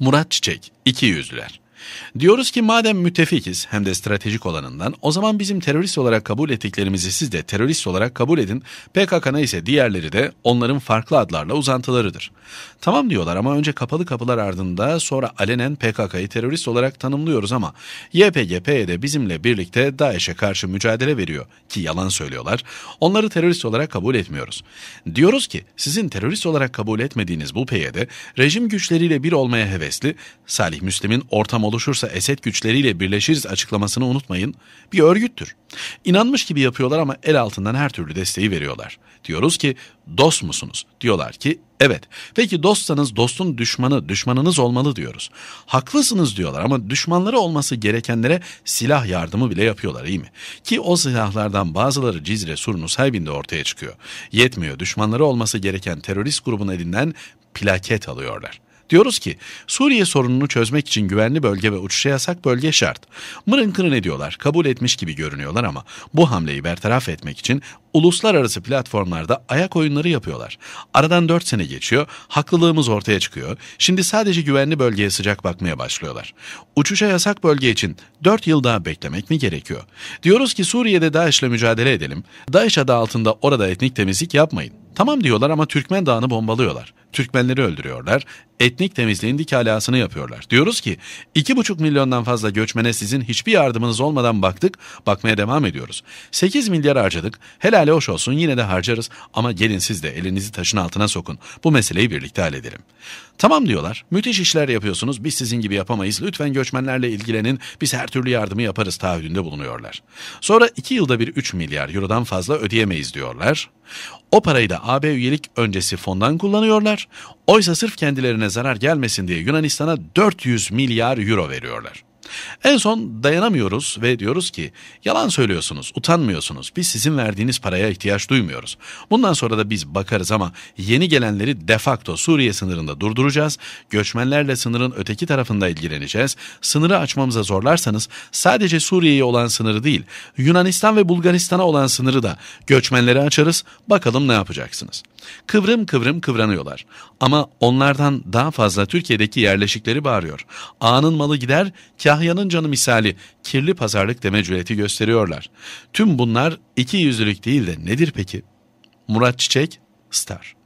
Murat Çiçek, İki Yüzlüler Diyoruz ki madem mütefikiz hem de stratejik olanından o zaman bizim terörist olarak kabul ettiklerimizi siz de terörist olarak kabul edin. PKK ise diğerleri de onların farklı adlarla uzantılarıdır. Tamam diyorlar ama önce kapalı kapılar ardında sonra alenen PKK'yı terörist olarak tanımlıyoruz ama YPG, de bizimle birlikte DAEŞ'e karşı mücadele veriyor ki yalan söylüyorlar. Onları terörist olarak kabul etmiyoruz. Diyoruz ki sizin terörist olarak kabul etmediğiniz bu PYD rejim güçleriyle bir olmaya hevesli, Salih Müslim'in ortam oluşursa Esed güçleriyle birleşiriz açıklamasını unutmayın. Bir örgüttür. İnanmış gibi yapıyorlar ama el altından her türlü desteği veriyorlar. Diyoruz ki dost musunuz? Diyorlar ki evet. Peki dostsanız dostun düşmanı, düşmanınız olmalı diyoruz. Haklısınız diyorlar ama düşmanları olması gerekenlere silah yardımı bile yapıyorlar iyi mi? Ki o silahlardan bazıları Cizre, Sur, Nusaybin'de ortaya çıkıyor. Yetmiyor düşmanları olması gereken terörist grubun elinden plaket alıyorlar. Diyoruz ki Suriye sorununu çözmek için güvenli bölge ve uçuşa yasak bölge şart. Mırın kırın ediyorlar, kabul etmiş gibi görünüyorlar ama bu hamleyi bertaraf etmek için uluslararası platformlarda ayak oyunları yapıyorlar. Aradan 4 sene geçiyor, haklılığımız ortaya çıkıyor. Şimdi sadece güvenli bölgeye sıcak bakmaya başlıyorlar. Uçuşa yasak bölge için 4 yıl daha beklemek mi gerekiyor? Diyoruz ki Suriye'de DAEŞ'le mücadele edelim. DAEŞ adı altında orada etnik temizlik yapmayın. Tamam diyorlar ama Türkmen Dağı'nı bombalıyorlar. Türkmenleri öldürüyorlar, etnik temizliğin dikalasını yapıyorlar. Diyoruz ki iki buçuk milyondan fazla göçmene sizin hiçbir yardımınız olmadan baktık, bakmaya devam ediyoruz. 8 milyar harcadık, helale hoş olsun yine de harcarız ama gelin siz de elinizi taşın altına sokun. Bu meseleyi birlikte halledelim. Tamam diyorlar, müthiş işler yapıyorsunuz, biz sizin gibi yapamayız, lütfen göçmenlerle ilgilenin, biz her türlü yardımı yaparız taahhüdünde bulunuyorlar. Sonra iki yılda bir 3 milyar eurodan fazla ödeyemeyiz diyorlar. O parayı da AB üyelik öncesi fondan kullanıyorlar. Oysa sırf kendilerine zarar gelmesin diye Yunanistan'a 400 milyar euro veriyorlar. En son dayanamıyoruz ve diyoruz ki yalan söylüyorsunuz, utanmıyorsunuz. Biz sizin verdiğiniz paraya ihtiyaç duymuyoruz. Bundan sonra da biz bakarız ama yeni gelenleri defakto Suriye sınırında durduracağız. Göçmenlerle sınırın öteki tarafında ilgileneceğiz. Sınırı açmamıza zorlarsanız sadece Suriye'ye olan sınırı değil, Yunanistan ve Bulgaristan'a olan sınırı da göçmenlere açarız. Bakalım ne yapacaksınız. Kıvrım kıvrım kıvranıyorlar. Ama onlardan daha fazla Türkiye'deki yerleşikleri bağırıyor. Ağanın malı gider, kâr Kahya'nın canı misali kirli pazarlık deme cüreti gösteriyorlar. Tüm bunlar iki yüzlülük değil de nedir peki? Murat Çiçek, Star.